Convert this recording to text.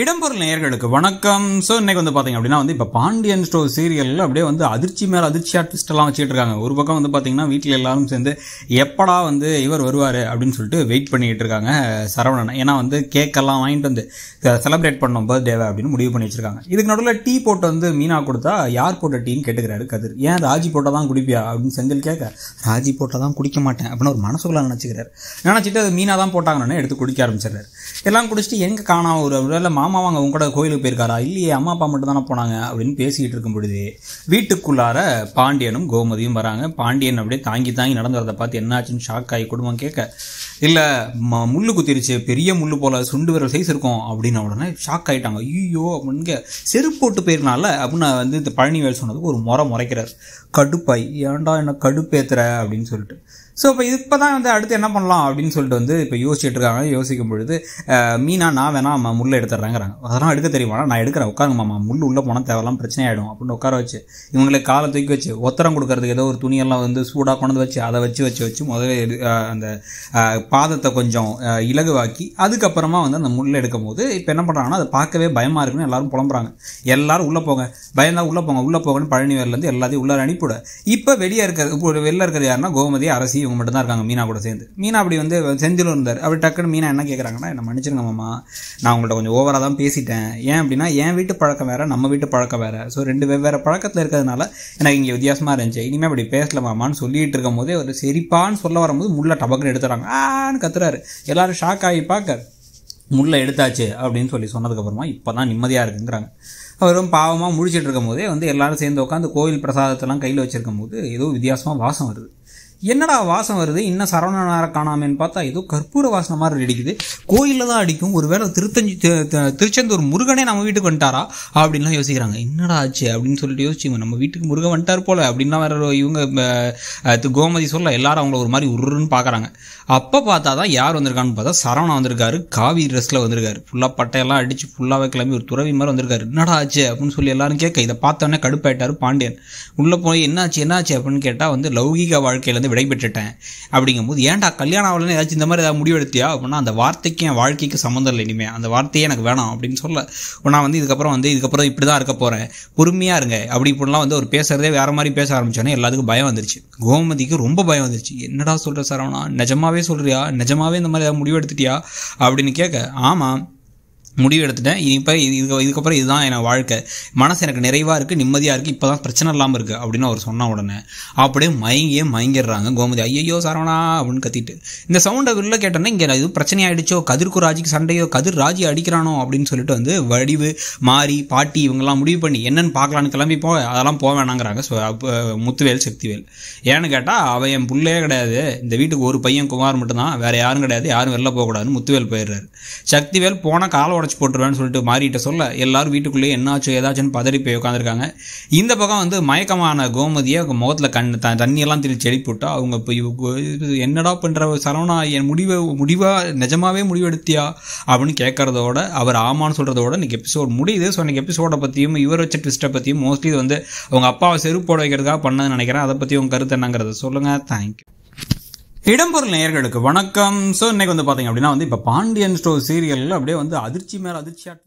இடம்பொருள் நேயர்களுக்கு வணக்கம் ஸோ இன்னைக்கு வந்து பார்த்தீங்க அப்படின்னா வந்து இப்போ பாண்டியன் ஸ்டோ சீரியலில் அப்படியே வந்து அதிர்ச்சி மேலே அதிர்ச்சி ட்விஸ்டெல்லாம் வச்சுட்டு இருக்காங்க ஒரு பக்கம் வந்து பார்த்தீங்கன்னா வீட்டில் எல்லாரும் சேர்ந்து எப்படா வந்து இவர் வருவார் அப்படின்னு சொல்லிட்டு வெயிட் பண்ணிக்கிட்டு இருக்காங்க சரவணன் ஏன்னா வந்து கேக்கெல்லாம் வாங்கிட்டு வந்து செலிப்ரேட் பண்ணோம் பர்த்டேவை அப்படின்னு முடிவு பண்ணி வச்சிருக்காங்க இதுக்கு நடுவில் டீ போட்டு வந்து மீனா கொடுத்தா யார் போட்ட டீன்னு கேட்டுக்கிறாரு கதிர் ஏன் ராஜி போட்டால் தான் குடிப்பியா அப்படின்னு செந்தில் கேட்க ராஜி போட்டால் தான் குடிக்க மாட்டேன் அப்படின்னு ஒரு மனசுக்குள்ள நினச்சிக்கிறார் நினச்சிட்டு அது மீனா தான் போட்டாங்கன்னு எடுத்து குடிக்க ஆரம்பிச்சிடுறாரு எல்லாம் குடிச்சிட்டு எங்கே காணாம ஒரு வேலை மாமா வாங்க உங்களோட கோயிலுக்கு போயிருக்காரா இல்லையே அம்மா அப்பா மட்டும் தானே போனாங்க அப்படின்னு பேசிக்கிட்டு இருக்கும் பொழுது வீட்டுக்குள்ளார பாண்டியனும் கோமதியும் வராங்க பாண்டியன் அப்படியே தாங்கி தாங்கி நடந்து வரதை பார்த்து என்னாச்சுன்னு ஷாக் ஆகி குடும்பம் கேட்க இல்லை ம முள்ளு குத்திருச்சு பெரிய முள்ளு போல் சுண்டு வர சைஸ் இருக்கும் அப்படின்ன உடனே ஷாக் ஆகிட்டாங்க ஐயோ அப்படின்னு செருப்பு போட்டு போயிருந்தால அப்படின்னு வந்து இந்த பழனிவேல் சொன்னதுக்கு ஒரு முறை முறைக்கிறார் கடுப்பாய் ஏன்டா என்ன கடுப்பேத்துற அப்படின்னு சொல்லிட்டு ஸோ இப்போ இப்போ தான் வந்து அடுத்து என்ன பண்ணலாம் அப்படின்னு சொல்லிட்டு வந்து இப்போ யோசிச்சுட்டு இருக்காங்க யோசிக்கும் பொழுது மீனா நான் வேணா அம்மா முள் எடுத்துட்றேங்கிறாங்க அதெல்லாம் எடுக்க தெரியுமா நான் எடுக்கிறேன் உட்காருங்கம்மா முள் உள்ளே போனால் பிரச்சனை ஆகிடும் அப்படின்னு உட்கார வச்சு இவங்களை காலை தூக்கி வச்சு ஒத்தரம் கொடுக்கறதுக்கு ஏதோ ஒரு துணியெல்லாம் வந்து சூடாக கொண்டு வச்சு அதை வச்சு வச்சு வச்சு முதல்ல அந்த பாதத்தை கொஞ்சம் இலகுவாக்கி அதுக்கப்புறமா வந்து அந்த முள் எடுக்கும் போது இப்போ என்ன பண்ணுறாங்கன்னா அதை பார்க்கவே பயமாக இருக்குன்னு எல்லாரும் புலம்புறாங்க எல்லாரும் உள்ளே போங்க பயந்தா உள்ளே போங்க உள்ளே போங்கன்னு பழனிவேர்லேருந்து எல்லாத்தையும் உள்ளே அனுப்பிவிட இப்போ வெளியே இருக்கிறது இப்போ வெளில இருக்கிறது யாருன்னா கோமதி அரசியும் இவங்க மட்டும் தான் இருக்காங்க மீனா கூட சேர்ந்து மீனா அப்படி வந்து செந்திலும் இருந்தார் அப்படி டக்குன்னு மீனா என்ன கேட்குறாங்கன்னா என்ன மன்னிச்சிருங்க மாமா நான் உங்கள்கிட்ட கொஞ்சம் ஓவராக தான் பேசிட்டேன் ஏன் அப்படின்னா என் வீட்டு பழக்கம் வேறு நம்ம வீட்டு பழக்கம் வேறு ஸோ ரெண்டு வெவ்வேறு பழக்கத்தில் இருக்கிறதுனால எனக்கு இங்கே வித்தியாசமாக இருந்துச்சு இனிமேல் அப்படி பேசல மாமான்னு சொல்லிட்டு இருக்கும் போதே ஒரு செரிப்பான்னு சொல்ல வரும்போது முள்ள டபக்குன்னு எடுத்துறாங்க ஆன்னு கத்துறாரு எல்லாரும் ஷாக் ஆகி பார்க்க முள்ள எடுத்தாச்சு அப்படின்னு சொல்லி சொன்னதுக்கப்புறமா இப்போ தான் நிம்மதியாக இருக்குங்கிறாங்க அவரும் பாவமாக முடிச்சுட்டு இருக்கும் போதே வந்து எல்லாரும் சேர்ந்து உட்காந்து கோயில் பிரசாதத்தெல்லாம் கையில் வச்சுருக்கும் போது ஏதோ வித்தியாசமாக வாசம் வருது என்னடா வாசம் வருது இன்னும் சரவணனார காணாமேன்னு பார்த்தா ஏதோ கற்பூர வாசனை மாதிரி அடிக்குது கோயிலில் தான் அடிக்கும் ஒரு வேளை திருத்தஞ்சி திருச்செந்தூர் முருகனே நம்ம வீட்டுக்கு வந்துட்டாரா அப்படின்லாம் யோசிக்கிறாங்க என்னடா ஆச்சு அப்படின்னு சொல்லிட்டு யோசிச்சுங்க நம்ம வீட்டுக்கு முருகன் வந்துட்டார் போல அப்படின்லாம் வேற இவங்க கோமதி சொல்ல எல்லாரும் அவங்கள ஒரு மாதிரி உருன்னு பார்க்குறாங்க அப்போ பார்த்தா தான் யார் வந்திருக்கான்னு பார்த்தா சரவணா வந்திருக்காரு காவி ட்ரெஸ்ஸில் வந்திருக்காரு ஃபுல்லாக பட்டையெல்லாம் அடித்து ஃபுல்லாகவே கிளம்பி ஒரு துறவி மாதிரி வந்திருக்காரு என்னடா ஆச்சு அப்படின்னு சொல்லி எல்லாரும் கேட்க இதை பார்த்தோன்னே கடுப்பாயிட்டார் பாண்டியன் உள்ளே போய் என்னாச்சு என்னாச்சு அப்படின்னு கேட்டால் வந்து லௌகிக வாழ்க்கையிலேருந்து வந்து விடைபெற்றுட்டேன் அப்படிங்கும்போது ஏன்டா கல்யாணம் ஆகலன்னு ஏதாச்சும் இந்த மாதிரி ஏதாவது முடிவெடுத்தியா அப்படின்னா அந்த வார்த்தைக்கு என் வாழ்க்கைக்கு சம்மந்தம் இல்லை இனிமேல் அந்த வார்த்தையே எனக்கு வேணாம் அப்படின்னு சொல்ல நான் வந்து இதுக்கப்புறம் வந்து இதுக்கப்புறம் இப்படி தான் இருக்க போகிறேன் பொறுமையாக இருங்க அப்படி இப்படிலாம் வந்து ஒரு பேசுகிறதே வேறு மாதிரி பேச ஆரம்பிச்சோன்னே எல்லாத்துக்கும் பயம் வந்துருச்சு கோமதிக்கு ரொம்ப பயம் வந்துருச்சு என்னடா சொல்கிற சரவணா நிஜமாவே சொல்கிறியா நிஜமாவே இந்த மாதிரி ஏதாவது முடிவெடுத்துட்டியா அப்படின்னு கேட்க ஆமாம் முடிவு எடுத்துட்டேன் இப்போ இது இதுக்கப்புறம் இதுதான் என் வாழ்க்கை மனசு எனக்கு நிறைவாக இருக்குது நிம்மதியாக இருக்குது இப்போ தான் பிரச்சனை இல்லாமல் இருக்குது அப்படின்னு அவர் சொன்ன உடனே அப்படியே மயங்கியே மயங்கிடுறாங்க கோமதி ஐயோ சரவணா அப்படின்னு கத்திட்டு இந்த சவுண்டை வெளில கேட்டோன்னா இங்கே இது பிரச்சனை ஆகிடுச்சோ கதிர்க்கு ராஜிக்கு சண்டையோ கதிர் ராஜி அடிக்கிறானோ அப்படின்னு சொல்லிட்டு வந்து வடிவு மாறி பாட்டி இவங்கெல்லாம் முடிவு பண்ணி என்னென்னு பார்க்கலான்னு கிளம்பி போ அதெல்லாம் போக வேணாங்கிறாங்க முத்துவேல் சக்திவேல் ஏன்னு கேட்டால் அவன் என் பிள்ளையே கிடையாது இந்த வீட்டுக்கு ஒரு பையன் குமார் மட்டும்தான் வேறு யாரும் கிடையாது யாரும் வெளில போகக்கூடாதுன்னு முத்துவேல் போயிடுறாரு சக்திவேல் போன காலோட வாட்ச் போட்டுருவேன்னு சொல்லிட்டு மாறிட்ட சொல்ல எல்லாரும் வீட்டுக்குள்ளேயே என்னாச்சு ஏதாச்சும் பதறி போய் உட்காந்துருக்காங்க இந்த பக்கம் வந்து மயக்கமான கோமதியை முகத்தில் கண் த தண்ணியெல்லாம் திருச்சி செடி போட்டு அவங்க இப்போ என்னடா பண்ணுற சரவணா என் முடிவை முடிவாக நிஜமாவே முடிவெடுத்தியா அப்படின்னு கேட்கறதோட அவர் ஆமான்னு சொல்கிறதோட இன்றைக்கி எபிசோட் முடியுது ஸோ இன்றைக்கி எபிசோடை பற்றியும் இவர் வச்ச ட்விஸ்ட்டை பற்றியும் மோஸ்ட்லி வந்து அவங்க அப்பாவை செருப்பு வைக்கிறதுக்காக பண்ணதுன்னு நினைக்கிறேன் அதை பற்றி உங்கள் கருத்து என்னங்கிறத சொல்லுங்கள் தேங்க்யூ இடம்பொருள் நேயர்களுக்கு வணக்கம் ஸோ இன்னைக்கு வந்து பார்த்தீங்க அப்படின்னா வந்து இப்போ பாண்டியன் ஸ்டோர் சீரியல் அப்படியே வந்து அதிர்ச்சி மேலே அதிர்ச்சியாக